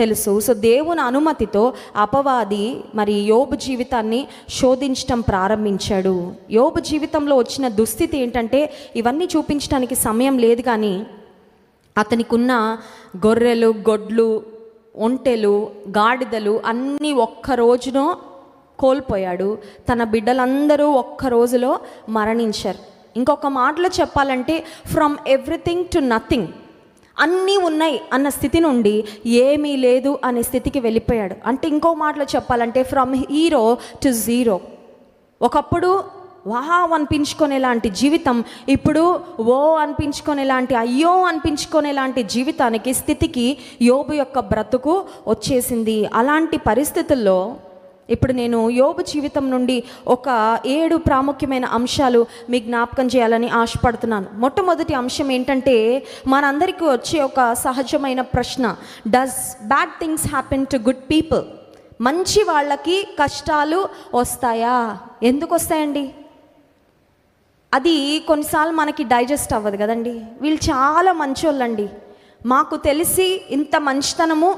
తెలుసు సో దేవుని అనుమతితో అపవాది మరి యోబు జీవితాన్ని శోధించటం ప్రారంభించాడు యోబు జీవితంలో వచ్చిన దుస్థితి ఏంటంటే ఇవన్నీ చూపించడానికి సమయం లేదు కానీ అతనికున్న గొర్రెలు గొడ్లు ఒంటెలు గాడిదలు అన్నీ ఒక్క రోజునో కోల్పోయాడు తన బిడ్డలందరూ ఒక్క రోజులో మరణించారు ఇంకొక మాటలో చెప్పాలంటే ఫ్రమ్ ఎవ్రీథింగ్ టు నథింగ్ అన్నీ ఉన్నాయి అన్న స్థితి నుండి ఏమీ లేదు అనే స్థితికి వెళ్ళిపోయాడు అంటే ఇంకో మాటలో చెప్పాలంటే ఫ్రమ్ హీరో టు జీరో ఒకప్పుడు వాహా అనిపించుకునేలాంటి జీవితం ఇప్పుడు ఓ అనిపించుకునేలాంటి అయ్యో అనిపించుకునేలాంటి జీవితానికి స్థితికి యోబు యొక్క బ్రతుకు వచ్చేసింది అలాంటి పరిస్థితుల్లో ఇప్పుడు నేను యోబు జీవితం నుండి ఒక ఏడు ప్రాముఖ్యమైన అంశాలు మీ జ్ఞాపకం చేయాలని ఆశపడుతున్నాను మొట్టమొదటి అంశం ఏంటంటే మనందరికీ వచ్చే ఒక సహజమైన ప్రశ్న does bad things happen to good people మంచి వాళ్ళకి కష్టాలు వస్తాయా ఎందుకు వస్తాయండి అది కొన్నిసార్లు మనకి డైజెస్ట్ అవ్వదు కదండి వీళ్ళు చాలా మంచోళ్ళండి మాకు తెలిసి ఇంత మంచితనము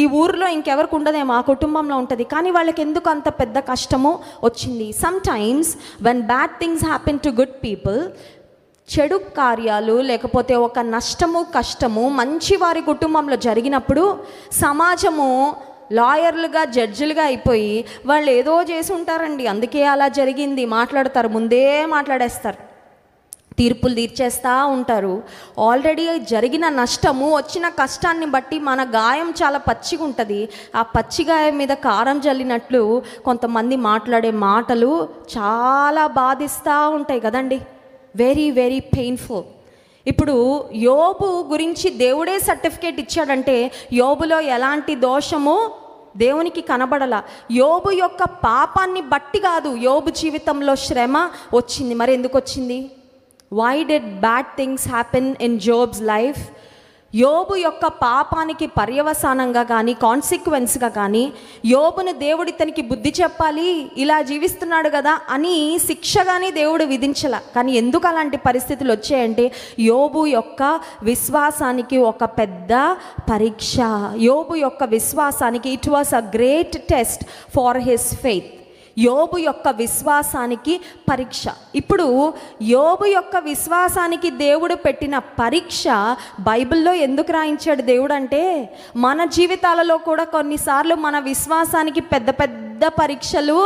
ఈ ఊరిలో ఇంకెవరికి ఉండదేమో ఆ కుటుంబంలో ఉంటుంది కానీ వాళ్ళకి ఎందుకు అంత పెద్ద కష్టము వచ్చింది sometimes when bad things happen to good people చెడు కార్యాలు లేకపోతే ఒక నష్టము కష్టము మంచి వారి కుటుంబంలో జరిగినప్పుడు సమాజము లాయర్లుగా జడ్జిలుగా అయిపోయి వాళ్ళు ఏదో చేసి ఉంటారండి అందుకే అలా జరిగింది మాట్లాడతారు ముందే మాట్లాడేస్తారు తీర్పులు తీర్చేస్తూ ఉంటారు ఆల్రెడీ జరిగిన నష్టము వచ్చిన కష్టాన్ని బట్టి మన గాయం చాలా పచ్చిగా ఉంటుంది ఆ పచ్చి గాయం మీద కారం జల్లినట్లు కొంతమంది మాట్లాడే మాటలు చాలా బాధిస్తూ ఉంటాయి కదండి వెరీ వెరీ పెయిన్ఫుల్ ఇప్పుడు యోబు గురించి దేవుడే సర్టిఫికేట్ ఇచ్చాడంటే యోబులో ఎలాంటి దోషము దేవునికి కనబడల యోబు యొక్క పాపాన్ని బట్టి కాదు యోబు జీవితంలో శ్రమ వచ్చింది మరి ఎందుకు వచ్చింది why did bad things happen in Job's life యోబు యొక్క పాపానికి పర్యవసానంగా కానీ కాన్సిక్వెన్స్గా కానీ యోబును దేవుడు ఇతనికి బుద్ధి చెప్పాలి ఇలా జీవిస్తున్నాడు కదా అని శిక్షగాని దేవుడు విధించల కానీ ఎందుకు అలాంటి పరిస్థితులు వచ్చాయంటే యోబు యొక్క విశ్వాసానికి ఒక పెద్ద పరీక్ష యోబు యొక్క విశ్వాసానికి it was a great test for his faith యోబు యొక్క విశ్వాసానికి పరీక్ష ఇప్పుడు యోబు యొక్క విశ్వాసానికి దేవుడు పెట్టిన పరీక్ష బైబిల్లో ఎందుకు రాయించాడు దేవుడు అంటే మన జీవితాలలో కూడా కొన్నిసార్లు మన విశ్వాసానికి పెద్ద పెద్ద పరీక్షలు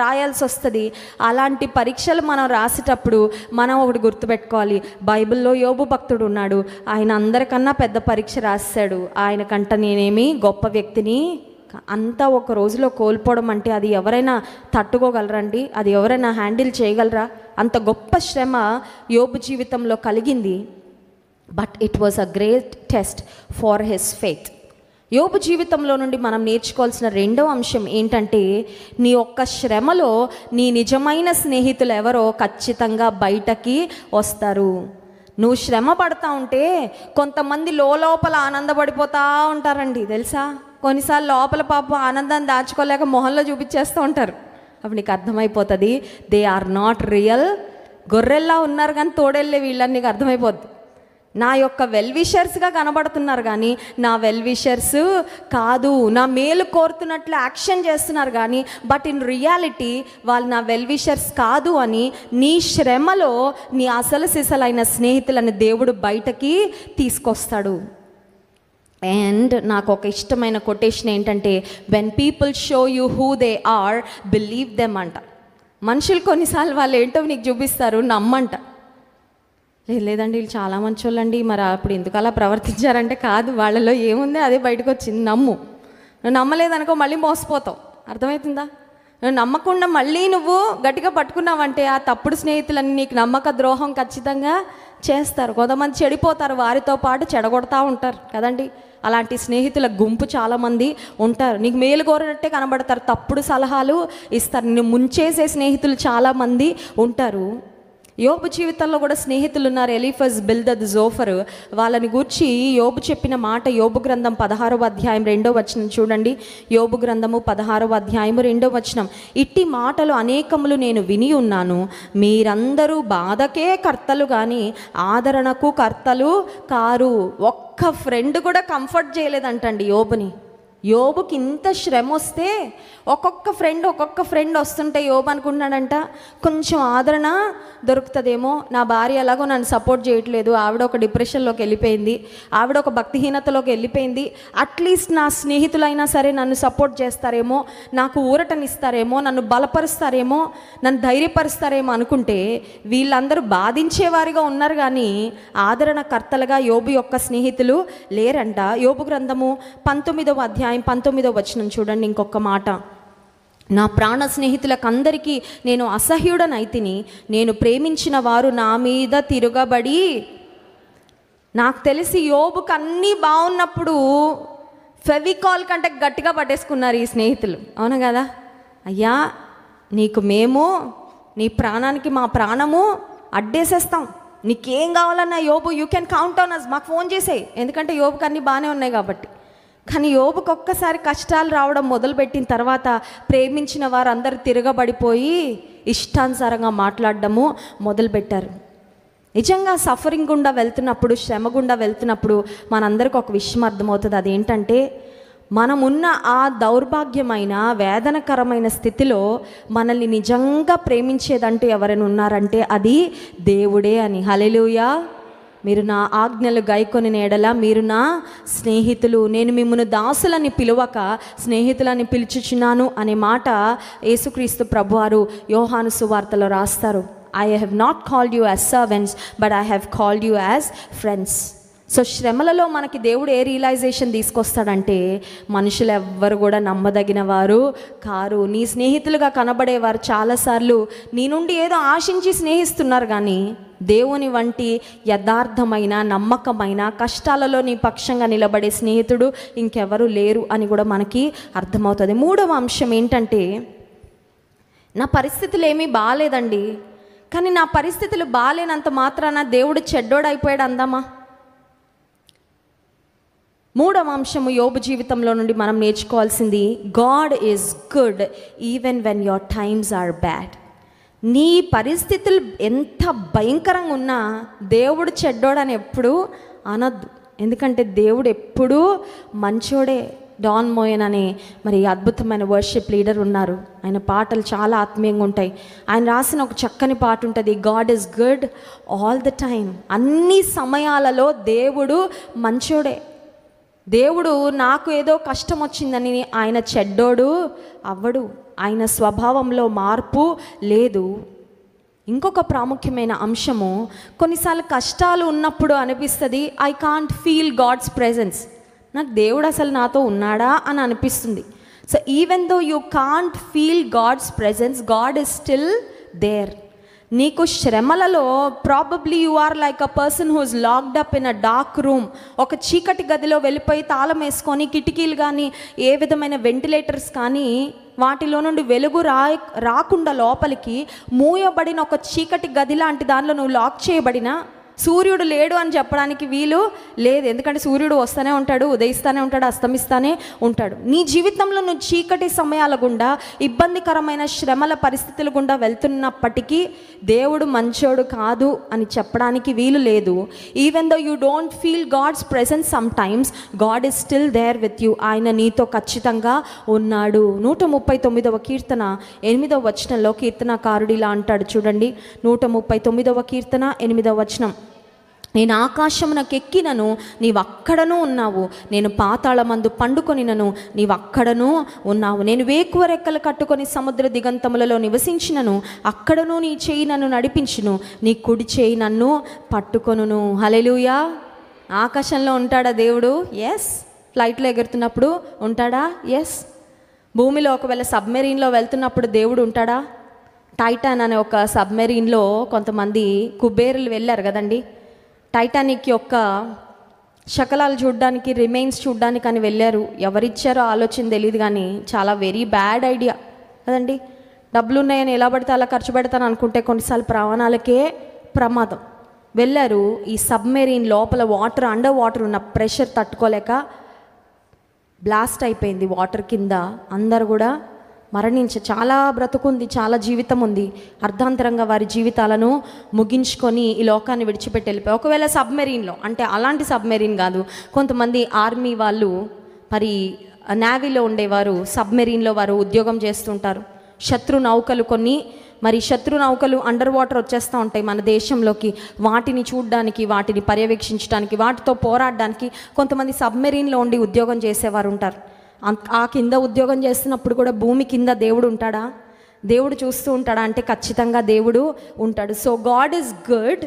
రాయాల్సి వస్తుంది అలాంటి పరీక్షలు మనం రాసేటప్పుడు మనం ఒకటి గుర్తుపెట్టుకోవాలి బైబిల్లో యోబు భక్తుడు ఉన్నాడు ఆయన అందరికన్నా పెద్ద పరీక్ష రాశాడు కంట నేనేమి గొప్ప వ్యక్తిని అంతా ఒక రోజులో కోల్పోవడం అంటే అది ఎవరైనా తట్టుకోగలరండి అది ఎవరైనా హ్యాండిల్ చేయగలరా అంత గొప్ప శ్రమ యోపు జీవితంలో కలిగింది but it was a great test for his faith యోపు జీవితంలో నుండి మనం నేర్చుకోవాల్సిన రెండవ అంశం ఏంటంటే నీ ఒక్క శ్రమలో నీ నిజమైన స్నేహితులు ఎవరో ఖచ్చితంగా బయటకి వస్తారు నువ్వు శ్రమ పడతా ఉంటే కొంతమంది లోపల ఆనందపడిపోతూ ఉంటారండి తెలుసా కొన్నిసార్లు లోపల పాపం ఆనందాన్ని దాచుకోలేక మొహంలో చూపించేస్తూ ఉంటారు అప్పుడు నీకు అర్థమైపోతుంది దే ఆర్ నాట్ రియల్ గొర్రెల్లా ఉన్నారు కానీ తోడెళ్ళే వీళ్ళని నీకు అర్థమైపోద్ది నా యొక్క వెల్విషర్స్గా కనబడుతున్నారు కానీ నా వెల్విషర్స్ కాదు నా మేలు కోరుతున్నట్లు యాక్షన్ చేస్తున్నారు కానీ బట్ ఇన్ రియాలిటీ వాళ్ళు నా వెల్విషర్స్ కాదు అని నీ శ్రమలో నీ అసలు సిసలైన స్నేహితులను దేవుడు బయటకి తీసుకొస్తాడు అండ్ నాకు ఒక ఇష్టమైన కొటేషన్ ఏంటంటే when people show you who they are believe them అంట మనుషులు కొన్నిసార్లు వాళ్ళు ఏంటో నీకు చూపిస్తారు నమ్మంట లేదండి వీళ్ళు చాలా మంచోళ్ళండి మరి అప్పుడు ఎందుకు అలా ప్రవర్తించారంటే కాదు వాళ్ళలో ఏముంది అదే బయటకు వచ్చింది నమ్ము నువ్వు నమ్మలేదనుకో మళ్ళీ మోసపోతావు అర్థమవుతుందా నువ్వు నమ్మకుండా మళ్ళీ నువ్వు గట్టిగా పట్టుకున్నావంటే ఆ తప్పుడు స్నేహితులని నీకు నమ్మక ద్రోహం ఖచ్చితంగా చేస్తారు కొంతమంది చెడిపోతారు వారితో పాటు చెడగొడతా ఉంటారు కదండి అలాంటి స్నేహితుల గుంపు చాలామంది ఉంటారు నీకు మేలు కోరినట్టే కనబడతారు తప్పుడు సలహాలు ఇస్తారు నిన్ను ముంచేసే స్నేహితులు చాలామంది ఉంటారు యోబు జీవితంలో కూడా స్నేహితులు ఉన్నారు ఎలిఫస్ బిల్దద్ జోఫర్ వాళ్ళని గూర్చి యోబు చెప్పిన మాట యోబు గ్రంథం పదహారవ అధ్యాయం రెండో వచనం చూడండి యోబు గ్రంథము పదహారవ అధ్యాయము రెండో వచనం ఇట్టి మాటలు అనేకములు నేను విని ఉన్నాను మీరందరూ బాధకే కర్తలు కానీ ఆదరణకు కర్తలు కారు ఒక్క ఒక్క ఫ్రెండ్ కూడా కంఫర్ట్ చేయలేదంటండి యోబుని యోబుకి ఇంత శ్రమ వస్తే ఒక్కొక్క ఫ్రెండ్ ఒక్కొక్క ఫ్రెండ్ వస్తుంటే యోబు అనుకుంటున్నాడంట కొంచెం ఆదరణ దొరుకుతుందేమో నా భార్య ఎలాగో నన్ను సపోర్ట్ చేయట్లేదు ఆవిడ ఒక డిప్రెషన్లోకి వెళ్ళిపోయింది ఆవిడ ఒక భక్తిహీనతలోకి వెళ్ళిపోయింది అట్లీస్ట్ నా స్నేహితులైనా సరే నన్ను సపోర్ట్ చేస్తారేమో నాకు ఊరటనిస్తారేమో నన్ను బలపరుస్తారేమో నన్ను ధైర్యపరుస్తారేమో అనుకుంటే వీళ్ళందరూ బాధించేవారిగా ఉన్నారు కానీ ఆదరణకర్తలుగా యోబు యొక్క స్నేహితులు లేరంట యోబు గ్రంథము పంతొమ్మిదవ అధ్యాయం పంతొమ్మిదవ వచనం చూడండి ఇంకొక మాట నా ప్రాణ స్నేహితులకు అందరికీ నేను అసహ్యుడనైతిని నేను ప్రేమించిన వారు నా మీద తిరగబడి నాకు తెలిసి యోబుకు అన్నీ బాగున్నప్పుడు ఫెవికాల్ కంటే గట్టిగా పట్టేసుకున్నారు ఈ స్నేహితులు అవును కదా అయ్యా నీకు మేము నీ ప్రాణానికి మా ప్రాణము అడ్డేసేస్తాం నీకేం కావాలన్నా యోబు you can count on us మాకు ఫోన్ చేసేయి ఎందుకంటే యోబుకు అన్నీ బాగానే ఉన్నాయి కాబట్టి కానీ యోబుకు ఒక్కసారి కష్టాలు రావడం మొదలుపెట్టిన తర్వాత ప్రేమించిన వారందరూ తిరగబడిపోయి ఇష్టానుసారంగా మాట్లాడడము మొదలుపెట్టారు నిజంగా సఫరింగ్ గుండా వెళ్తున్నప్పుడు శ్రమ గుండా వెళ్తున్నప్పుడు మనందరికీ ఒక విషయం అర్థమవుతుంది అదేంటంటే మనమున్న ఆ దౌర్భాగ్యమైన వేదనకరమైన స్థితిలో మనల్ని నిజంగా ప్రేమించేదంటూ ఎవరైనా ఉన్నారంటే అది దేవుడే అని హలెలుయా మీరు నా ఆజ్ఞలు గైకొని నేడల మీరు నా స్నేహితులు నేను మిమ్మల్ని దాసులని పిలువక స్నేహితులని పిలుచుచున్నాను అనే మాట యేసుక్రీస్తు ప్రభువారు యోహాను సువార్తలో రాస్తారు I have not called you as servants but I have called you as friends so శ్రమలలో మనకి దేవుడు ఏ రియలైజేషన్ తీసుకొస్తాడంటే మనుషులు ఎవ్వరు కూడా నమ్మదగిన వారు కారు నీ స్నేహితులుగా కనబడేవారు చాలాసార్లు నీ నుండి ఏదో ఆశించి స్నేహిస్తున్నారు కానీ దేవుని వంటి యథార్థమైన నమ్మకమైన కష్టాలలో నీ పక్షంగా నిలబడే స్నేహితుడు ఇంకెవరు లేరు అని కూడా మనకి అర్థమవుతుంది మూడవ అంశం ఏంటంటే నా పరిస్థితులు ఏమీ బాగాలేదండి కానీ నా పరిస్థితులు బాగాలేనంత మాత్రాన దేవుడు చెడ్డోడైపోయాడు అందామా మూడవ అంశము యోబు జీవితంలో నుండి మనం నేర్చుకోవాల్సింది God is good even when your times are bad నీ పరిస్థితులు ఎంత భయంకరంగా ఉన్నా దేవుడు చెడ్డోడని ఎప్పుడు అనద్దు ఎందుకంటే దేవుడు ఎప్పుడూ మంచోడే డాన్ మోయన్ అనే మరి అద్భుతమైన వర్షిప్ లీడర్ ఉన్నారు ఆయన పాటలు చాలా ఆత్మీయంగా ఉంటాయి ఆయన రాసిన ఒక చక్కని పాట ఉంటుంది God is good all the time అన్ని సమయాలలో దేవుడు మంచోడే దేవుడు నాకు ఏదో కష్టం వచ్చిందని ఆయన చెడ్డోడు అవ్వడు ఆయన స్వభావంలో మార్పు లేదు ఇంకొక ప్రాముఖ్యమైన అంశము కొన్నిసార్లు కష్టాలు ఉన్నప్పుడు అనిపిస్తుంది I can't feel God's presence నాకు దేవుడు అసలు నాతో ఉన్నాడా అని అనిపిస్తుంది so even though you can't feel God's presence God is still there నీకు శ్రమలలో probably you are like a person who's locked up in a dark room ఒక చీకటి గదిలో వెళ్ళిపోయి తాళం వేసుకొని కిటికీలు కానీ ఏ విధమైన వెంటిలేటర్స్ కానీ వాటిలో నుండి వెలుగు రా రాకుండా లోపలికి మూయబడిన ఒక చీకటి గది లాంటి దానిలో నువ్వు లాక్ చేయబడినా సూర్యుడు లేడు అని చెప్పడానికి వీలు లేదు ఎందుకంటే సూర్యుడు వస్తూనే ఉంటాడు ఉదయిస్తూనే ఉంటాడు అస్తమిస్తూనే ఉంటాడు నీ జీవితంలో నువ్వు చీకటి సమయాల గుండా ఇబ్బందికరమైన శ్రమల పరిస్థితుల గుండా వెళ్తున్నప్పటికీ దేవుడు మంచోడు కాదు అని చెప్పడానికి వీలు లేదు even though you don't feel God's presence sometimes God is still there with you ఆయన నీతో ఖచ్చితంగా ఉన్నాడు నూట ముప్పై తొమ్మిదవ కీర్తన ఎనిమిదవ వచనంలో కీర్తనకారుడు ఇలా అంటాడు చూడండి నూట ముప్పై తొమ్మిదవ కీర్తన ఎనిమిదవ వచనం నేను ఆకాశమునకెక్కినను నీవక్కడనూ ఉన్నావు నేను పాతాళమందు పండుకొనినను నీవక్కడనూ ఉన్నావు నేను వేకువ రెక్కలు కట్టుకొని సముద్ర దిగంతములలో నివసించినను అక్కడనూ నీ చేయి నన్ను నడిపించును నీ కుడి చేయి నన్ను పట్టుకొనును హలెలుయా ఆకాశంలో ఉంటాడా దేవుడు ఎస్ ఫ్లైట్లో ఎగురుతున్నప్పుడు ఉంటాడా ఎస్ భూమిలో ఒకవేళ సబ్మెరీన్లో వెళ్తున్నప్పుడు దేవుడు ఉంటాడా టైటాన్ అనే ఒక సబ్మెరీన్లో కొంతమంది కుబేరులు వెళ్ళారు కదండి టైటానిక్ యొక్క శకలాలు చూడడానికి రిమైన్స్ చూడడానికి అని వెళ్ళారు ఎవరిచ్చారో ఆలోచన తెలియదు కానీ చాలా వెరీ బ్యాడ్ ఐడియా కదండి డబ్బులు ఉన్నాయని ఎలా పడితే అలా ఖర్చు పెడతాను అనుకుంటే కొన్నిసార్లు ప్రాణాలకే ప్రమాదం వెళ్ళారు ఈ సబ్మెరీన్ లోపల వాటర్ అండర్ వాటర్ ఉన్న ప్రెషర్ తట్టుకోలేక బ్లాస్ట్ అయిపోయింది వాటర్ కింద అందరు కూడా మరణించ చాలా బ్రతుకుంది చాలా జీవితం ఉంది అర్ధాంతరంగా వారి జీవితాలను ముగించుకొని ఈ లోకాన్ని విడిచిపెట్టి వెళ్ళిపోయి ఒకవేళ సబ్మెరీన్లో అంటే అలాంటి సబ్మెరీన్ కాదు కొంతమంది ఆర్మీ వాళ్ళు మరి నేవీలో ఉండేవారు సబ్మెరీన్లో వారు ఉద్యోగం చేస్తుంటారు శత్రు నౌకలు కొన్ని మరి శత్రు నౌకలు అండర్ వాటర్ వచ్చేస్తూ ఉంటాయి మన దేశంలోకి వాటిని చూడడానికి వాటిని పర్యవేక్షించడానికి వాటితో పోరాడడానికి కొంతమంది సబ్మెరీన్లో ఉండి ఉద్యోగం చేసేవారు ఉంటారు ఆ కింద ఉద్యోగం చేస్తున్నప్పుడు కూడా భూమి కింద దేవుడు ఉంటాడా దేవుడు చూస్తూ ఉంటాడా అంటే ఖచ్చితంగా దేవుడు ఉంటాడు so God is good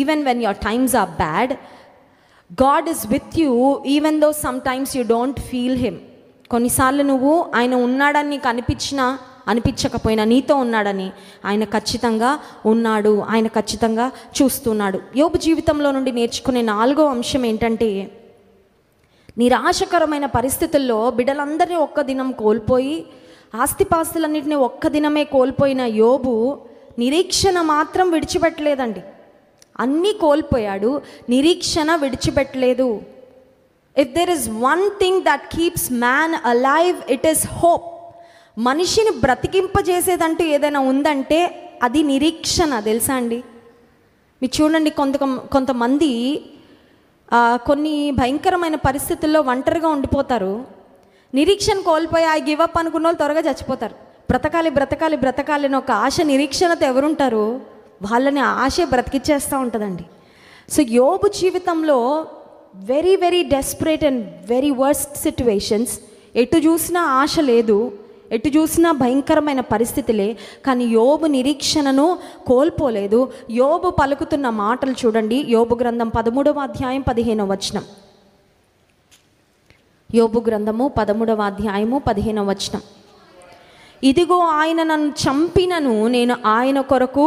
even when your times are bad God is with you even though sometimes you don't feel him కొన్నిసార్లు నువ్వు ఆయన ఉన్నాడని నీకు అనిపించినా అనిపించకపోయినా నీతో ఉన్నాడని ఆయన ఖచ్చితంగా ఉన్నాడు ఆయన ఖచ్చితంగా చూస్తున్నాడు యోగ జీవితంలో నుండి నేర్చుకునే నాలుగో అంశం ఏంటంటే నిరాశకరమైన పరిస్థితుల్లో బిడ్డలందరినీ ఒక్క దినం కోల్పోయి ఆస్తిపాస్తులన్నింటినీ ఒక్క దినమే కోల్పోయిన యోబు నిరీక్షణ మాత్రం విడిచిపెట్టలేదండి అన్నీ కోల్పోయాడు నిరీక్షణ విడిచిపెట్టలేదు if there is one thing that keeps man alive it is hope మనిషిని బ్రతికింపజేసేదంటూ ఏదైనా ఉందంటే అది నిరీక్షణ తెలుసా అండి మీరు చూడండి కొంత కొంతమంది కొన్ని భయంకరమైన పరిస్థితుల్లో ఒంటరిగా ఉండిపోతారు నిరీక్షణ కోల్పోయి ఆ గివ్ అప్ అనుకున్న వాళ్ళు త్వరగా చచ్చిపోతారు బ్రతకాలి బ్రతకాలి బ్రతకాలి అని ఒక ఆశ నిరీక్షణతో ఎవరుంటారు వాళ్ళని ఆశ బ్రతికిచ్చేస్తూ ఉంటుందండి సో యోబు జీవితంలో very very desperate and very worst situations ఎటు చూసినా ఆశ లేదు ఎటు చూసినా భయంకరమైన పరిస్థితులే కానీ యోబు నిరీక్షణను కోల్పోలేదు యోబు పలుకుతున్న మాటలు చూడండి యోబు గ్రంథం పదమూడవ అధ్యాయం పదిహేనవ వచనం యోబు గ్రంథము పదమూడవ అధ్యాయము పదిహేనవ వచనం ఇదిగో ఆయన నన్ను చంపినను నేను ఆయన కొరకు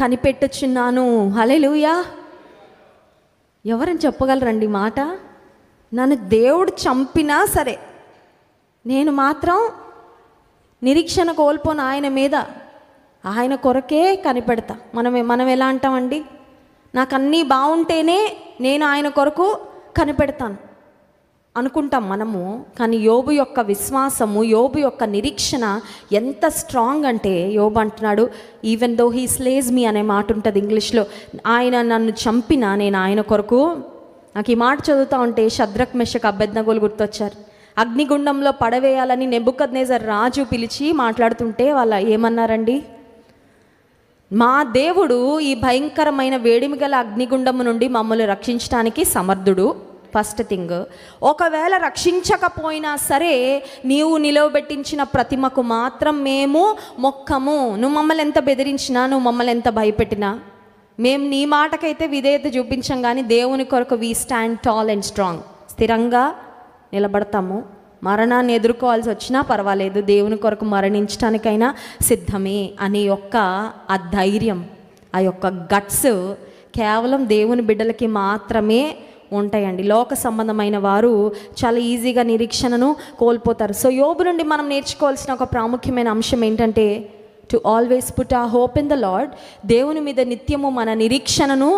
కనిపెట్టుచున్నాను హలెలుయా ఎవరని చెప్పగలరండి మాట నన్ను దేవుడు చంపినా సరే నేను మాత్రం నిరీక్షణ కోల్పోను ఆయన మీద ఆయన కొరకే కనిపెడతా మనం మనం ఎలా అంటామండి నాకు అన్నీ బాగుంటేనే నేను ఆయన కొరకు కనిపెడతాను అనుకుంటాం మనము కానీ యోబు యొక్క విశ్వాసము యోబు యొక్క నిరీక్షణ ఎంత స్ట్రాంగ్ అంటే యోబు అంటున్నాడు even though he slays me అనే మాట ఉంటుంది ఇంగ్లీష్లో ఆయన నన్ను చంపినా నేను ఆయన కొరకు నాకు ఈ మాట చదువుతూ ఉంటే శద్రక్ మెషక్ అభ్యర్థనగోలు గుర్తొచ్చారు అగ్నిగుండంలో పడవేయాలని నెబుకద్నేజర్ రాజు పిలిచి మాట్లాడుతుంటే వాళ్ళ ఏమన్నారండి మా దేవుడు ఈ భయంకరమైన వేడిమి గల అగ్నిగుండము నుండి మమ్మల్ని రక్షించడానికి సమర్థుడు ఫస్ట్ థింగ్ ఒకవేళ రక్షించకపోయినా సరే నీవు నిలవబెట్టించిన ప్రతిమకు మాత్రం మేము మొక్కము నువ్వు మమ్మల్ని ఎంత బెదిరించినా నువ్వు మమ్మల్ని ఎంత భయపెట్టినా మేము నీ మాటకైతే విధేయత చూపించం కానీ దేవుని కొరకు we stand tall and strong స్థిరంగా నిలబడతాము మరణాన్ని ఎదుర్కోవాల్సి వచ్చినా పర్వాలేదు దేవుని కొరకు మరణించటానికైనా సిద్ధమే అనే యొక్క ఆ ధైర్యం ఆ యొక్క గట్స్ కేవలం దేవుని బిడ్డలకి మాత్రమే ఉంటాయండి లోక సంబంధమైన వారు చాలా ఈజీగా నిరీక్షణను కోల్పోతారు సో యోబు నుండి మనం నేర్చుకోవాల్సిన ఒక ప్రాముఖ్యమైన అంశం ఏంటంటే to always put a hope in the Lord దేవుని మీద నిత్యము మన నిరీక్షణను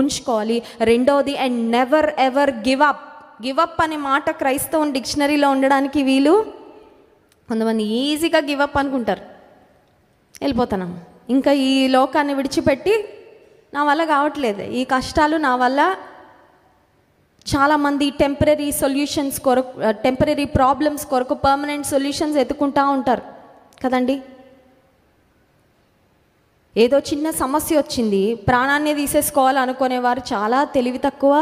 ఉంచుకోవాలి రెండవది and never ever give up give up అనే మాట క్రైస్తవం డిక్షనరీలో ఉండడానికి వీలు కొంతమంది ఈజీగా గివప్ అనుకుంటారు వెళ్ళిపోతున్నాం ఇంకా ఈ లోకాన్ని విడిచిపెట్టి నా వల్ల కావట్లేదు ఈ కష్టాలు నా వల్ల చాలామంది టెంపరీ సొల్యూషన్స్ కొరకు టెంపరీ ప్రాబ్లమ్స్ కొరకు పర్మనెంట్ సొల్యూషన్స్ ఎత్తుకుంటూ ఉంటారు కదండీ ఏదో చిన్న సమస్య వచ్చింది ప్రాణాన్ని తీసేసుకోవాలనుకునే వారు చాలా తెలివి తక్కువ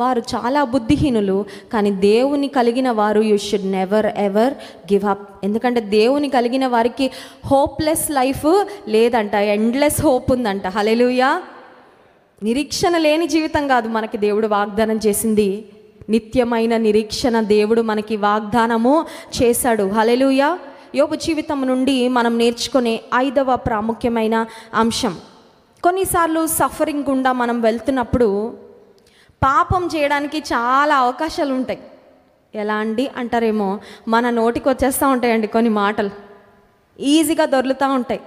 వారు చాలా బుద్ధిహీనులు కానీ దేవుని కలిగిన వారు you should never ever give up ఎందుకంటే దేవుని కలిగిన వారికి హోప్లెస్ లైఫ్ లేదంట ఎండ్లెస్ హోప్ ఉందంట హలెలుయా నిరీక్షణ లేని జీవితం కాదు మనకి దేవుడు వాగ్దానం చేసింది నిత్యమైన నిరీక్షణ దేవుడు మనకి వాగ్దానము చేశాడు హలెలుయా యోపు జీవితం నుండి మనం నేర్చుకునే ఐదవ ప్రాముఖ్యమైన అంశం కొన్నిసార్లు సఫరింగ్ గుండా మనం వెళ్తున్నప్పుడు పాపం చేయడానికి చాలా అవకాశాలు ఉంటాయి ఎలా అండి అంటారేమో మన నోటికి వచ్చేస్తూ ఉంటాయండి కొన్ని మాటలు ఈజీగా దొర్లుతూ ఉంటాయి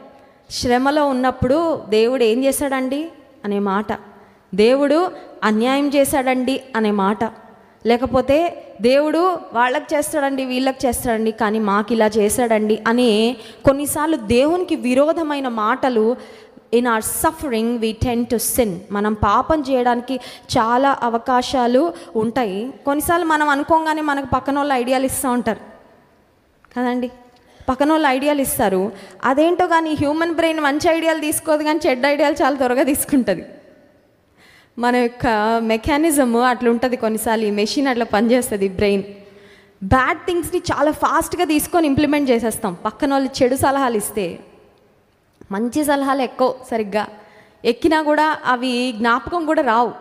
శ్రమలో ఉన్నప్పుడు దేవుడు ఏం చేశాడండి అనే మాట దేవుడు అన్యాయం చేశాడండి అనే మాట లేకపోతే దేవుడు వాళ్ళకి చేస్తాడండి వీళ్ళకి చేస్తాడండి కానీ మాకు ఇలా చేశాడండి అని కొన్నిసార్లు దేవునికి విరోధమైన మాటలు in our suffering we tend to sin మనం పాపం చేయడానికి చాలా అవకాశాలు ఉంటాయి కొన్నిసార్లు మనం అనుకోగానే మనకు పక్కన వాళ్ళు ఐడియాలు ఇస్తూ ఉంటారు కదండి పక్కన వాళ్ళు ఐడియాలు ఇస్తారు అదేంటో కానీ హ్యూమన్ బ్రెయిన్ మంచి ఐడియాలు తీసుకోదు కానీ చెడ్డ ఐడియాలు చాలా త్వరగా తీసుకుంటుంది మన యొక్క మెకానిజము అట్లా ఉంటుంది కొన్నిసార్లు ఈ మెషిన్ అట్లా పనిచేస్తుంది బ్రెయిన్ బ్యాడ్ థింగ్స్ని చాలా ఫాస్ట్గా తీసుకొని ఇంప్లిమెంట్ చేసేస్తాం పక్కన వాళ్ళు చెడు సలహాలు ఇస్తే మంచి సలహాలు ఎక్కువ సరిగ్గా ఎక్కినా కూడా అవి జ్ఞాపకం కూడా రావు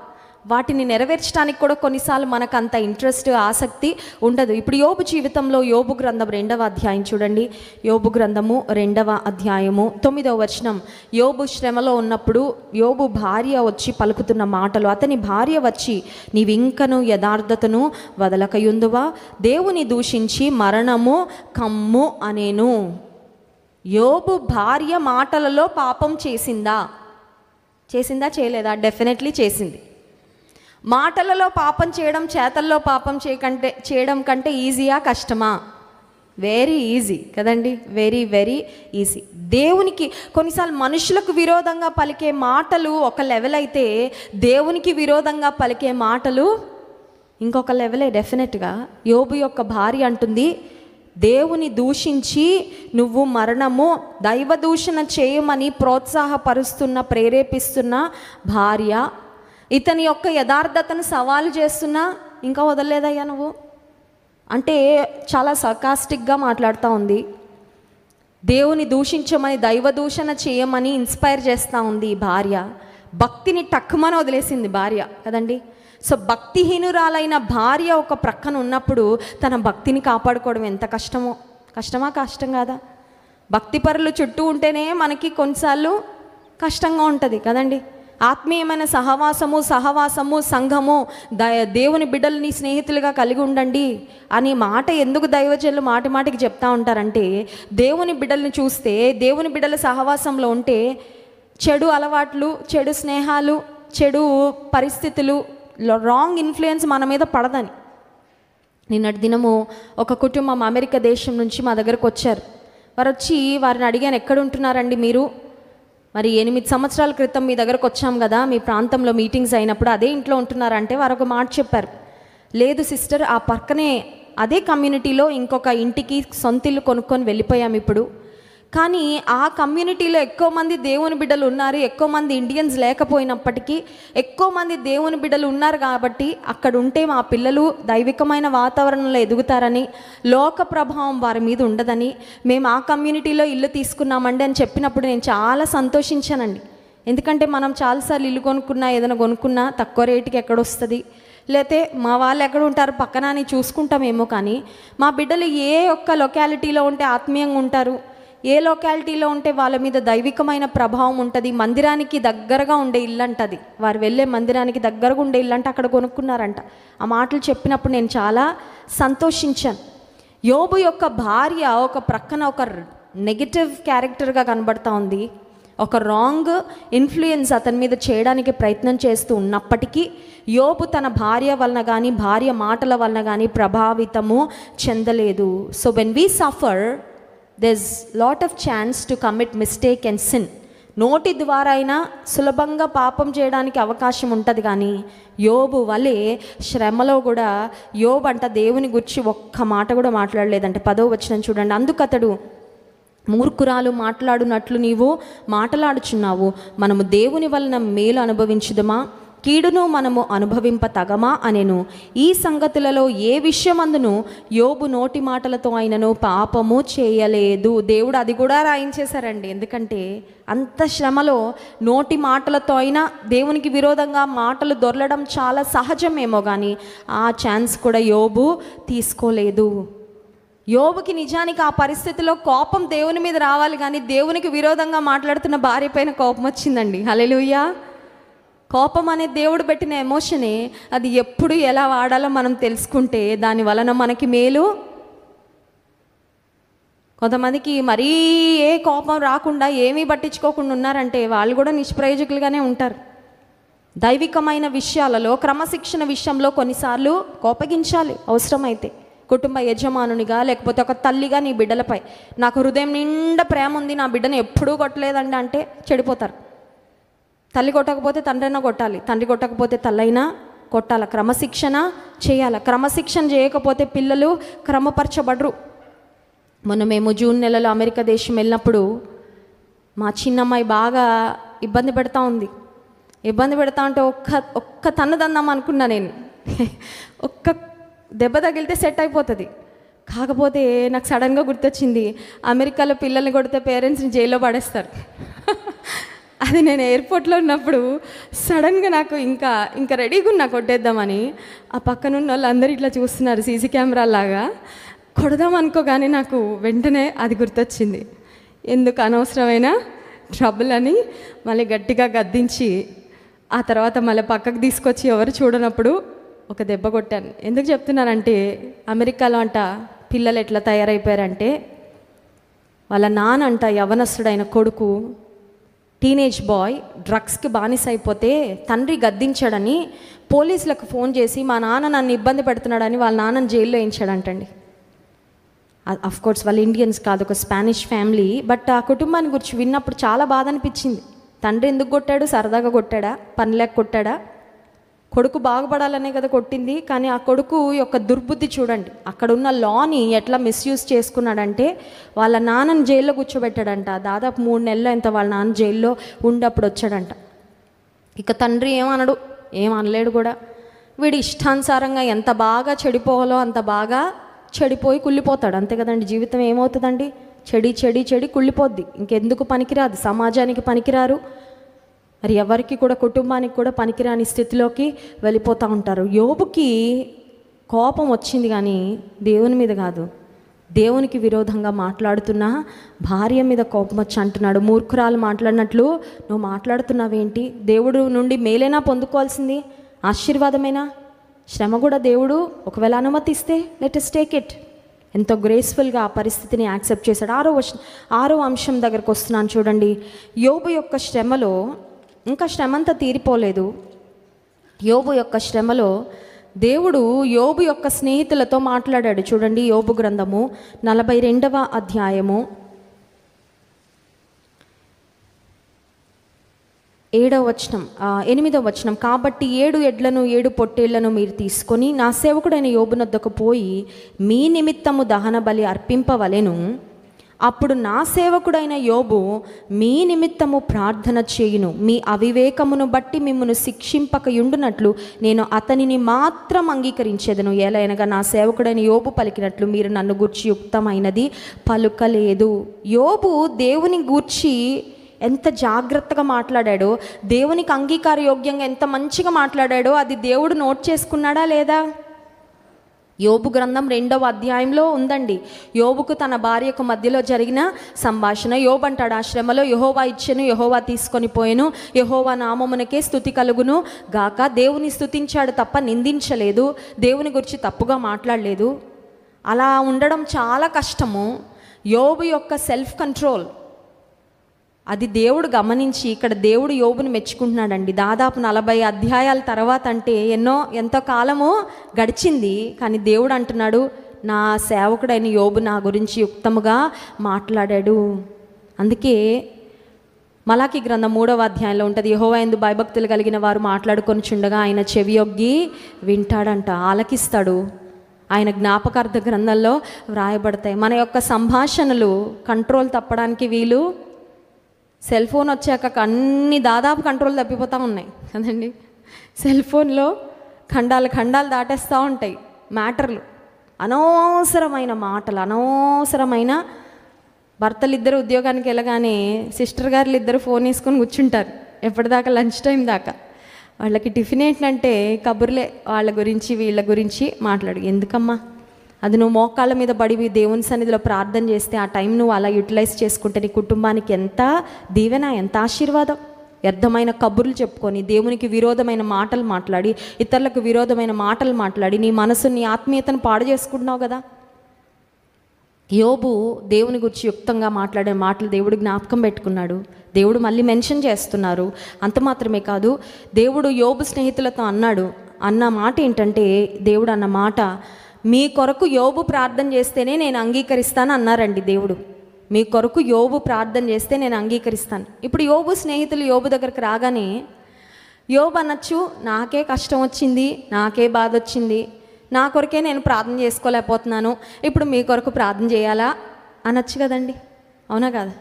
వాటిని నెరవేర్చడానికి కూడా కొన్నిసార్లు మనకు అంత ఇంట్రెస్ట్ ఆసక్తి ఉండదు ఇప్పుడు యోబు జీవితంలో యోబు గ్రంథం రెండవ అధ్యాయం చూడండి యోబు గ్రంథము రెండవ అధ్యాయము తొమ్మిదవ వచనం యోబు శ్రమలో ఉన్నప్పుడు యోబు భార్య వచ్చి పలుకుతున్న మాటలు అతని భార్య వచ్చి నీవింకను యథార్థతను వదలకయుందువా దేవుని దూషించి మరణము కమ్ము అనేను యోబు భార్య మాటలలో పాపం చేసిందా చేసిందా చేయలేదా డెఫినెట్లీ చేసింది మాటలలో పాపం చేయడం చేతల్లో పాపం చేయకంటే చేయడం కంటే ఈజీయా కష్టమా వెరీ ఈజీ కదండి వెరీ వెరీ ఈజీ దేవునికి కొన్నిసార్లు మనుషులకు విరోధంగా పలికే మాటలు ఒక లెవెల్ అయితే దేవునికి విరోధంగా పలికే మాటలు ఇంకొక లెవెలే డెఫినెట్గా యోబు యొక్క భార్య అంటుంది దేవుని దూషించి నువ్వు మరణము దైవ దూషణ చేయమని ప్రోత్సాహపరుస్తున్న ప్రేరేపిస్తున్న భార్య ఇతని యొక్క యథార్థతను సవాలు చేస్తున్నా ఇంకా వదలలేదయ్యా నువ్వు అంటే చాలా సర్కాస్టిక్గా మాట్లాడుతూ ఉంది దేవుని దూషించమని దైవ దూషణ చేయమని ఇన్స్పైర్ చేస్తూ ఉంది ఈ భార్య భక్తిని టక్కుమని వదిలేసింది భార్య కదండి సో భక్తిహీనురాలైన భార్య ఒక ప్రక్కన ఉన్నప్పుడు తన భక్తిని కాపాడుకోవడం ఎంత కష్టమో కష్టమా కష్టం కాదా భక్తిపరులు చుట్టూ ఉంటేనే మనకి కొన్నిసార్లు కష్టంగా ఉంటుంది కదండి ఆత్మీయమైన సహవాసము సహవాసము సంఘము ద దేవుని బిడ్డల్ని స్నేహితులుగా కలిగి ఉండండి అని మాట ఎందుకు దైవజనులు మాటి మాటికి చెప్తా ఉంటారంటే దేవుని బిడ్డల్ని చూస్తే దేవుని బిడ్డల సహవాసంలో ఉంటే చెడు అలవాట్లు చెడు స్నేహాలు చెడు పరిస్థితులు రాంగ్ ఇన్ఫ్లుయెన్స్ మన మీద పడదని నిన్నటి దినము ఒక కుటుంబం అమెరికా దేశం నుంచి మా దగ్గరకు వచ్చారు వారు వచ్చి వారిని అడిగాను ఎక్కడ ఉంటున్నారండి మీరు మరి ఎనిమిది సంవత్సరాల క్రితం మీ దగ్గరకు వచ్చాం కదా మీ ప్రాంతంలో మీటింగ్స్ అయినప్పుడు అదే ఇంట్లో ఉంటున్నారంటే వారు ఒక మాట చెప్పారు లేదు సిస్టర్ ఆ పక్కనే అదే కమ్యూనిటీలో ఇంకొక ఇంటికి సొంతిల్లు కొనుక్కొని వెళ్ళిపోయాం ఇప్పుడు కానీ ఆ కమ్యూనిటీలో ఎక్కువ మంది దేవుని బిడ్డలు ఉన్నారు ఎక్కువ మంది ఇండియన్స్ లేకపోయినప్పటికీ ఎక్కువ మంది దేవుని బిడ్డలు ఉన్నారు కాబట్టి అక్కడ ఉంటే మా పిల్లలు దైవికమైన వాతావరణంలో ఎదుగుతారని లోక ప్రభావం వారి మీద ఉండదని మేము ఆ కమ్యూనిటీలో ఇల్లు తీసుకున్నామండి అని చెప్పినప్పుడు నేను చాలా సంతోషించానండి ఎందుకంటే మనం చాలాసార్లు ఇల్లు కొనుక్కున్నా ఏదైనా కొనుక్కున్నా తక్కువ రేటుకి ఎక్కడొస్తుంది లేతే మా వాళ్ళు ఎక్కడ ఉంటారు పక్కన అని చూసుకుంటామేమో కానీ మా బిడ్డలు ఏ ఒక్క లొకాలిటీలో ఉంటే ఆత్మీయంగా ఉంటారు ఏ లొకాలిటీలో ఉంటే వాళ్ళ మీద దైవికమైన ప్రభావం ఉంటుంది మందిరానికి దగ్గరగా ఉండే ఇల్లు వారు వెళ్ళే మందిరానికి దగ్గరగా ఉండే ఇల్లు అంటే అక్కడ కొనుక్కున్నారంట ఆ మాటలు చెప్పినప్పుడు నేను చాలా సంతోషించాను యోబు యొక్క భార్య ఒక ప్రక్కన ఒక నెగిటివ్ క్యారెక్టర్గా కనబడతా ఉంది ఒక రాంగ్ ఇన్ఫ్లుయెన్స్ అతని మీద చేయడానికి ప్రయత్నం చేస్తూ ఉన్నప్పటికీ యోబు తన భార్య వలన కానీ భార్య మాటల వలన కానీ ప్రభావితము చెందలేదు so when we suffer there's lot of chance to commit mistake and sin నోటి ద్వారా అయినా సులభంగా పాపం చేయడానికి అవకాశం ఉంటుంది కానీ యోబు వలె శ్రమలో కూడా యోబు అంట దేవుని గురించి ఒక్క మాట కూడా మాట్లాడలేదంటే పదో వచ్చిన చూడండి అందుకు అతడు మూర్ఖురాలు మాట్లాడునట్లు నీవు మాట్లాడుచున్నావు మనము దేవుని వలన మేలు అనుభవించుదమా కీడును మనము అనుభవింప తగమా అనెను ఈ సంగతులలో ఏ విషయమందును యోబు నోటి మాటలతో ఆయనను పాపము చేయలేదు దేవుడు అది కూడా రాయించేశారండి ఎందుకంటే అంత శ్రమలో నోటి మాటలతో అయినా దేవునికి విరోధంగా మాటలు దొరలడం చాలా సహజమేమో కానీ ఆ ఛాన్స్ కూడా యోబు తీసుకోలేదు యోబుకి నిజానికి ఆ పరిస్థితిలో కోపం దేవుని మీద రావాలి కానీ దేవునికి విరోధంగా మాట్లాడుతున్న భార్య పైన కోపం వచ్చిందండి హలెలుయ్యా కోపం అనేది దేవుడు పెట్టిన ఎమోషనే అది ఎప్పుడు ఎలా వాడాలో మనం తెలుసుకుంటే దాని వలన మనకి మేలు కొంతమందికి మరీ ఏ కోపం రాకుండా ఏమీ పట్టించుకోకుండా ఉన్నారంటే వాళ్ళు కూడా నిష్ప్రయోజకులుగానే ఉంటారు దైవికమైన విషయాలలో క్రమశిక్షణ విషయంలో కొన్నిసార్లు కోపగించాలి అవసరమైతే కుటుంబ యజమానునిగా లేకపోతే ఒక తల్లిగా నీ బిడ్డలపై నాకు హృదయం నిండా ప్రేమ ఉంది నా బిడ్డను ఎప్పుడూ కొట్టలేదండి అంటే చెడిపోతారు తల్లి కొట్టకపోతే తండ్రైనా కొట్టాలి తండ్రి కొట్టకపోతే తల్లైనా కొట్టాల క్రమశిక్షణ చేయాలి క్రమశిక్షణ చేయకపోతే పిల్లలు క్రమపరచబడరు మొన్న మేము జూన్ నెలలో అమెరికా దేశం వెళ్ళినప్పుడు మా చిన్నమ్మాయి బాగా ఇబ్బంది పెడతా ఉంది ఇబ్బంది పెడతా ఉంటే ఒక్క ఒక్క తన్నదన్నాం అనుకున్నా నేను ఒక్క దెబ్బ తగిలితే సెట్ అయిపోతుంది కాకపోతే నాకు సడన్గా గుర్తొచ్చింది అమెరికాలో పిల్లల్ని కొడితే పేరెంట్స్ని జైల్లో పడేస్తారు అది నేను ఎయిర్పోర్ట్లో ఉన్నప్పుడు సడన్గా నాకు ఇంకా ఇంకా రెడీగా ఉన్నా కొట్టేద్దామని ఆ పక్కన ఉన్న అందరు ఇట్లా చూస్తున్నారు సీసీ కెమెరా లాగా కొడదాం అనుకోగానే నాకు వెంటనే అది గుర్తొచ్చింది ఎందుకు అనవసరమైన ట్రబుల్ అని మళ్ళీ గట్టిగా గద్దించి ఆ తర్వాత మళ్ళీ పక్కకు తీసుకొచ్చి ఎవరు చూడనప్పుడు ఒక దెబ్బ కొట్టాను ఎందుకు చెప్తున్నానంటే అమెరికాలో అంట పిల్లలు ఎట్లా తయారైపోయారంటే వాళ్ళ అంట యవనస్తుడైన కొడుకు టీనేజ్ బాయ్ డ్రగ్స్కి బానిస అయిపోతే తండ్రి గద్దించాడని పోలీసులకు ఫోన్ చేసి మా నాన్న నన్ను ఇబ్బంది పెడుతున్నాడని వాళ్ళ నాన్నని జైల్లో వేయించాడంటండి అఫ్ కోర్స్ వాళ్ళు ఇండియన్స్ కాదు ఒక స్పానిష్ ఫ్యామిలీ బట్ ఆ కుటుంబాన్ని గురించి విన్నప్పుడు చాలా బాధ అనిపించింది తండ్రి ఎందుకు కొట్టాడు సరదాగా కొట్టాడా పని లేక కొట్టాడా కొడుకు బాగుపడాలనే కదా కొట్టింది కానీ ఆ కొడుకు యొక్క దుర్బుద్ధి చూడండి అక్కడ ఉన్న లాని ఎట్లా మిస్యూజ్ చేసుకున్నాడంటే వాళ్ళ నాన్నను జైల్లో కూర్చోబెట్టాడంట దాదాపు మూడు నెలలు ఎంత వాళ్ళ నాన్న జైల్లో ఉండప్పుడు వచ్చాడంట ఇక తండ్రి ఏమనడు ఏమనలేడు కూడా వీడి ఇష్టానుసారంగా ఎంత బాగా చెడిపోవాలో అంత బాగా చెడిపోయి కుళ్ళిపోతాడు అంతే కదండి జీవితం ఏమవుతుందండి చెడి చెడి చెడి కుళ్ళిపోద్ది ఇంకెందుకు పనికిరాదు సమాజానికి పనికిరారు మరి ఎవరికి కూడా కుటుంబానికి కూడా పనికిరాని స్థితిలోకి వెళ్ళిపోతూ ఉంటారు యోబుకి కోపం వచ్చింది కానీ దేవుని మీద కాదు దేవునికి విరోధంగా మాట్లాడుతున్న భార్య మీద కోపం వచ్చి అంటున్నాడు మూర్ఖురాలు మాట్లాడినట్లు నువ్వు మాట్లాడుతున్నావేంటి దేవుడు నుండి మేలైనా పొందుకోవాల్సింది ఆశీర్వాదమైనా శ్రమ కూడా దేవుడు ఒకవేళ అనుమతిస్తే లెట్ ఎస్ టేక్ ఇట్ ఎంతో గ్రేస్ఫుల్గా ఆ పరిస్థితిని యాక్సెప్ట్ చేశాడు ఆరో ఆరో అంశం దగ్గరకు వస్తున్నాను చూడండి యోబు యొక్క శ్రమలో ఇంకా శ్రమంతా తీరిపోలేదు యోబు యొక్క శ్రమలో దేవుడు యోబు యొక్క స్నేహితులతో మాట్లాడాడు చూడండి యోబు గ్రంథము నలభై రెండవ అధ్యాయము ఏడవ వచనం ఎనిమిదవ వచనం కాబట్టి ఏడు ఎడ్లను ఏడు పొట్టేళ్లను మీరు తీసుకొని నా సేవకుడైన యోబునొద్దకు పోయి మీ నిమిత్తము దహన బలి అర్పింపవలెను అప్పుడు నా సేవకుడైన యోబు మీ నిమిత్తము ప్రార్థన చేయును మీ అవివేకమును బట్టి మిమ్మను శిక్షింపకయుండునట్లు నేను అతనిని మాత్రం అంగీకరించేదను ఎలాగనగా నా సేవకుడైన యోబు పలికినట్లు మీరు నన్ను గూర్చి యుక్తమైనది పలుకలేదు యోబు దేవుని గూర్చి ఎంత జాగ్రత్తగా మాట్లాడాడో దేవునికి అంగీకార యోగ్యంగా ఎంత మంచిగా మాట్లాడాడో అది దేవుడు నోట్ చేసుకున్నాడా లేదా యోబు గ్రంథం రెండవ అధ్యాయంలో ఉందండి యోబుకు తన భార్యకు మధ్యలో జరిగిన సంభాషణ యోబు అంటాడు ఆ శ్రమలో యహోవా ఇచ్చను యహోవా తీసుకొని పోయాను యహోవా నామమునకే స్థుతి కలుగును గాక దేవుని స్థుతించాడు తప్ప నిందించలేదు దేవుని గురించి తప్పుగా మాట్లాడలేదు అలా ఉండడం చాలా కష్టము యోబు యొక్క సెల్ఫ్ కంట్రోల్ అది దేవుడు గమనించి ఇక్కడ దేవుడు యోబుని మెచ్చుకుంటున్నాడండి దాదాపు నలభై అధ్యాయాల తర్వాత అంటే ఎన్నో ఎంతో కాలము గడిచింది కానీ దేవుడు అంటున్నాడు నా సేవకుడైన యోబు నా గురించి యుక్తముగా మాట్లాడాడు అందుకే మలాకి గ్రంథం మూడవ అధ్యాయంలో ఉంటుంది యహోవా ఎందు భయభక్తులు కలిగిన వారు మాట్లాడుకొని చుండగా ఆయన చెవియొగ్గి వింటాడంట ఆలకిస్తాడు ఆయన జ్ఞాపకార్థ గ్రంథంలో వ్రాయబడతాయి మన యొక్క సంభాషణలు కంట్రోల్ తప్పడానికి వీలు సెల్ ఫోన్ వచ్చాక అన్ని దాదాపు కంట్రోల్ తప్పిపోతూ ఉన్నాయి కదండి సెల్ ఫోన్లో ఖండాలు ఖండాలు దాటేస్తూ ఉంటాయి మ్యాటర్లు అనవసరమైన మాటలు అనవసరమైన భర్తలు ఇద్దరు ఉద్యోగానికి వెళ్ళగానే సిస్టర్ గారులు ఇద్దరు ఫోన్ వేసుకొని కూర్చుంటారు ఎప్పటిదాకా లంచ్ టైం దాకా వాళ్ళకి టిఫిన్ ఏంటంటే కబుర్లే వాళ్ళ గురించి వీళ్ళ గురించి మాట్లాడు ఎందుకమ్మా అది నువ్వు మోకాళ్ళ మీద పడివి దేవుని సన్నిధిలో ప్రార్థన చేస్తే ఆ టైం నువ్వు అలా యూటిలైజ్ చేసుకుంటే నీ కుటుంబానికి ఎంత దీవెన ఎంత ఆశీర్వాదం వ్యర్థమైన కబుర్లు చెప్పుకొని దేవునికి విరోధమైన మాటలు మాట్లాడి ఇతరులకు విరోధమైన మాటలు మాట్లాడి నీ మనసు నీ ఆత్మీయతను పాడు చేసుకుంటున్నావు కదా యోబు దేవుని గురించి యుక్తంగా మాట్లాడే మాటలు దేవుడు జ్ఞాపకం పెట్టుకున్నాడు దేవుడు మళ్ళీ మెన్షన్ చేస్తున్నారు అంత మాత్రమే కాదు దేవుడు యోబు స్నేహితులతో అన్నాడు అన్న మాట ఏంటంటే దేవుడు అన్న మాట మీ కొరకు యోబు ప్రార్థన చేస్తేనే నేను అంగీకరిస్తాను అన్నారండి దేవుడు మీ కొరకు యోబు ప్రార్థన చేస్తే నేను అంగీకరిస్తాను ఇప్పుడు యోబు స్నేహితులు యోబు దగ్గరకు రాగానే యోబు అనొచ్చు నాకే కష్టం వచ్చింది నాకే బాధ వచ్చింది నా కొరకే నేను ప్రార్థన చేసుకోలేకపోతున్నాను ఇప్పుడు మీ కొరకు ప్రార్థన చేయాలా అనొచ్చు కదండి అవునా కాదు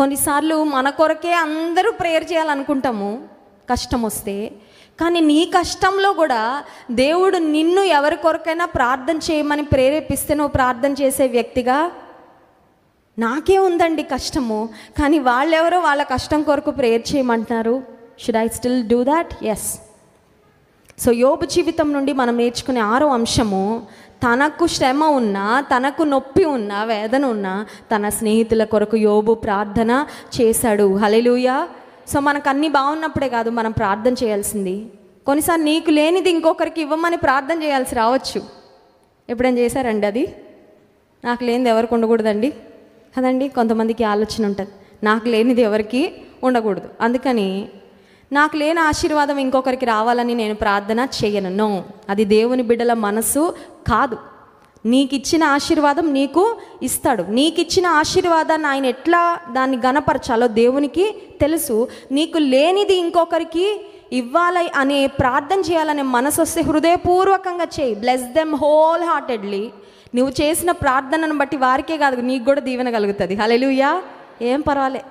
కొన్నిసార్లు మన కొరకే అందరూ ప్రేయర్ చేయాలనుకుంటాము కష్టం వస్తే కానీ నీ కష్టంలో కూడా దేవుడు నిన్ను ఎవరి కొరకైనా ప్రార్థన చేయమని ప్రేరేపిస్తే నువ్వు ప్రార్థన చేసే వ్యక్తిగా నాకే ఉందండి కష్టము కానీ వాళ్ళెవరో వాళ్ళ కష్టం కొరకు ప్రేయర్ చేయమంటున్నారు should I still do that yes so యోపు జీవితం నుండి మనం నేర్చుకునే ఆరో అంశము తనకు శ్రమ ఉన్నా తనకు నొప్పి ఉన్నా వేదన ఉన్నా తన స్నేహితుల కొరకు యోబు ప్రార్థన చేశాడు హలెలుయా సో మనకు అన్నీ బాగున్నప్పుడే కాదు మనం ప్రార్థన చేయాల్సింది కొన్నిసార్లు నీకు లేనిది ఇంకొకరికి ఇవ్వమని ప్రార్థన చేయాల్సి రావచ్చు ఎప్పుడైనా చేశారండి అది నాకు లేనిది ఎవరికి ఉండకూడదండి కదండి కొంతమందికి ఆలోచన ఉంటుంది నాకు లేనిది ఎవరికి ఉండకూడదు అందుకని నాకు లేని ఆశీర్వాదం ఇంకొకరికి రావాలని నేను ప్రార్థన చేయను నో అది దేవుని బిడ్డల మనసు కాదు నీకు ఇచ్చిన ఆశీర్వాదం నీకు ఇస్తాడు నీకు ఇచ్చిన ఆశీర్వాదాన్ని ఆయన ఎట్లా దాన్ని గనపరచాలో దేవునికి తెలుసు నీకు లేనిది ఇంకొకరికి ఇవ్వాలి అనే ప్రార్థన చేయాలనే మనసు వస్తే హృదయపూర్వకంగా చేయి బ్లెస్ దెమ్ హోల్ హార్టెడ్లీ నువ్వు చేసిన ప్రార్థనను బట్టి వారికే కాదు నీకు కూడా దీవెన కలుగుతుంది హలెలుయా ఏం పర్వాలే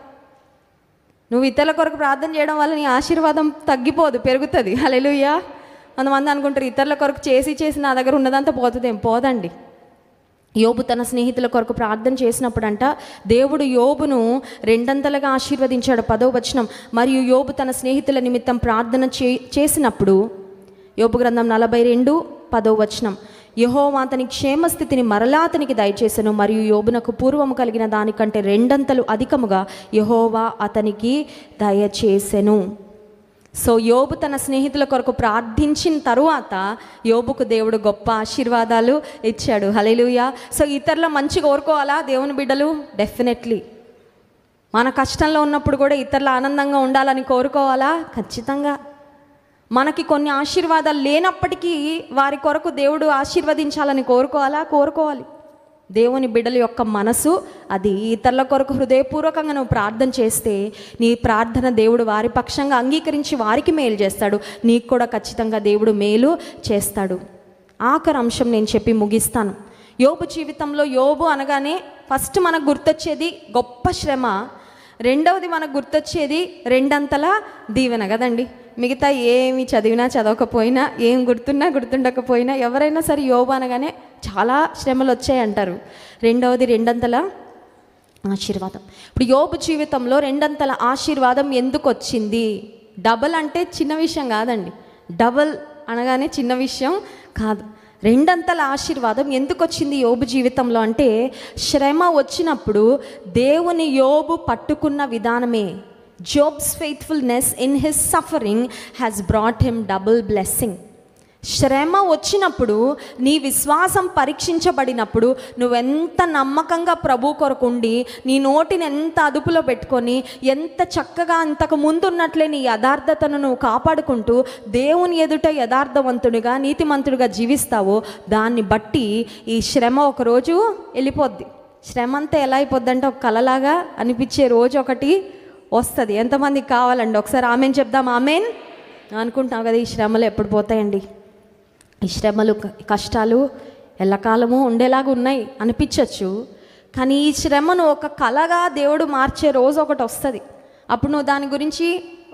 నువ్వు ఇతరుల కొరకు ప్రార్థన చేయడం వల్ల నీ ఆశీర్వాదం తగ్గిపోదు పెరుగుతుంది హలెలుయా కొంతమంది అనుకుంటారు ఇతరుల కొరకు చేసి చేసి నా దగ్గర ఉన్నదంతా పోతుందేం పోదండి యోబు తన స్నేహితుల కొరకు ప్రార్థన చేసినప్పుడంట దేవుడు యోబును రెండంతలుగా ఆశీర్వదించాడు పదో వచనం మరియు యోబు తన స్నేహితుల నిమిత్తం ప్రార్థన చే చేసినప్పుడు యోబు గ్రంథం నలభై రెండు పదో వచనం యహో అతని క్షేమస్థితిని మరలా అతనికి దయచేసను మరియు యోబునకు పూర్వము కలిగిన దానికంటే రెండంతలు అధికముగా యహోవా అతనికి దయచేసెను సో యోబు తన స్నేహితుల కొరకు ప్రార్థించిన తరువాత యోబుకు దేవుడు గొప్ప ఆశీర్వాదాలు ఇచ్చాడు హలేలుయ సో ఇతరుల మంచి కోరుకోవాలా దేవుని బిడ్డలు డెఫినెట్లీ మన కష్టంలో ఉన్నప్పుడు కూడా ఇతరుల ఆనందంగా ఉండాలని కోరుకోవాలా ఖచ్చితంగా మనకి కొన్ని ఆశీర్వాదాలు లేనప్పటికీ వారి కొరకు దేవుడు ఆశీర్వదించాలని కోరుకోవాలా కోరుకోవాలి దేవుని బిడ్డల యొక్క మనసు అది ఇతరుల కొరకు హృదయపూర్వకంగా నువ్వు ప్రార్థన చేస్తే నీ ప్రార్థన దేవుడు వారి పక్షంగా అంగీకరించి వారికి మేలు చేస్తాడు నీకు కూడా ఖచ్చితంగా దేవుడు మేలు చేస్తాడు ఆఖరి అంశం నేను చెప్పి ముగిస్తాను యోబు జీవితంలో యోబు అనగానే ఫస్ట్ మనకు గుర్తొచ్చేది గొప్ప శ్రమ రెండవది మనకు గుర్తొచ్చేది రెండంతల దీవెన కదండి మిగతా ఏమి చదివినా చదవకపోయినా ఏం గుర్తున్నా గుర్తుండకపోయినా ఎవరైనా సరే యోబు అనగానే చాలా శ్రమలు వచ్చాయంటారు రెండవది రెండంతల ఆశీర్వాదం ఇప్పుడు యోబు జీవితంలో రెండంతల ఆశీర్వాదం ఎందుకు వచ్చింది డబల్ అంటే చిన్న విషయం కాదండి డబల్ అనగానే చిన్న విషయం కాదు రెండంతల ఆశీర్వాదం ఎందుకు వచ్చింది యోబు జీవితంలో అంటే శ్రమ వచ్చినప్పుడు దేవుని యోబు పట్టుకున్న విధానమే Job's faithfulness in his suffering has brought him double blessing శ్రమ వచ్చినప్పుడు నీ విశ్వాసం పరీక్షించబడినప్పుడు నువ్వెంత నమ్మకంగా ప్రభు కొరకు ఉండి నీ నోటిని ఎంత అదుపులో పెట్టుకొని ఎంత చక్కగా అంతకు ముందున్నట్లే నీ యథార్థతను నువ్వు కాపాడుకుంటూ దేవుని ఎదుట యథార్థవంతుడిగా నీతిమంతుడిగా జీవిస్తావో దాన్ని బట్టి ఈ శ్రమ ఒకరోజు వెళ్ళిపోద్ది శ్రమ అంతా ఎలా అంటే ఒక కలలాగా అనిపించే రోజు ఒకటి వస్తుంది ఎంతమందికి కావాలండి ఒకసారి ఆమెన్ చెప్దాం ఆమెన్ అనుకుంటాం కదా ఈ శ్రమలు ఎప్పుడు పోతాయండి ఈ శ్రమలు కష్టాలు ఎల్లకాలము ఉండేలాగా ఉన్నాయి అనిపించవచ్చు కానీ ఈ శ్రమను ఒక కళగా దేవుడు మార్చే రోజు ఒకటి వస్తుంది అప్పుడు నువ్వు దాని గురించి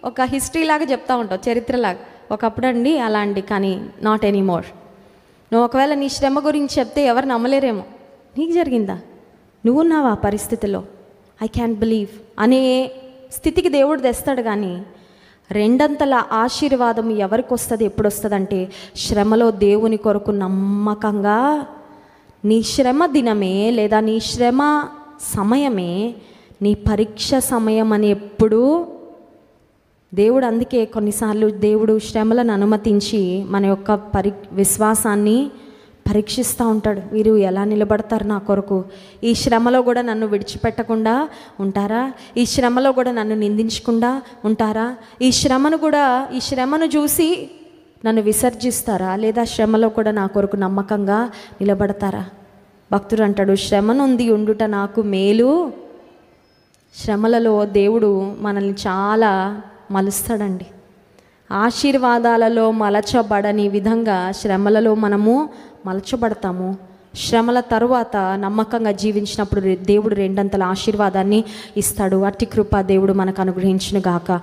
ఒక హిస్టరీలాగా చెప్తా ఉంటావు చరిత్రలాగా ఒకప్పుడు అండి అలా అండి కానీ నాట్ ఎనీమోర్ నువ్వు ఒకవేళ నీ శ్రమ గురించి చెప్తే ఎవరు నమ్మలేరేమో నీకు జరిగిందా నువ్వు ఆ పరిస్థితిలో ఐ క్యాన్ బిలీవ్ అనే స్థితికి దేవుడు తెస్తాడు కానీ రెండంతల ఆశీర్వాదం ఎవరికి వస్తుంది ఎప్పుడు వస్తుందంటే శ్రమలో దేవుని కొరకు నమ్మకంగా నీ శ్రమ దినమే లేదా నీ శ్రమ సమయమే నీ పరీక్ష సమయం అని ఎప్పుడూ దేవుడు అందుకే కొన్నిసార్లు దేవుడు శ్రమలను అనుమతించి మన యొక్క పరి విశ్వాసాన్ని పరీక్షిస్తూ ఉంటాడు వీరు ఎలా నిలబడతారు నా కొరకు ఈ శ్రమలో కూడా నన్ను విడిచిపెట్టకుండా ఉంటారా ఈ శ్రమలో కూడా నన్ను నిందించకుండా ఉంటారా ఈ శ్రమను కూడా ఈ శ్రమను చూసి నన్ను విసర్జిస్తారా లేదా శ్రమలో కూడా నా కొరకు నమ్మకంగా నిలబడతారా భక్తుడు అంటాడు శ్రమనుంది ఉండుట నాకు మేలు శ్రమలలో దేవుడు మనల్ని చాలా మలుస్తాడండి ఆశీర్వాదాలలో మలచబడని విధంగా శ్రమలలో మనము మలచబడతాము శ్రమల తరువాత నమ్మకంగా జీవించినప్పుడు దేవుడు రెండంతల ఆశీర్వాదాన్ని ఇస్తాడు అట్టి కృప దేవుడు మనకు అనుగ్రహించిన గాక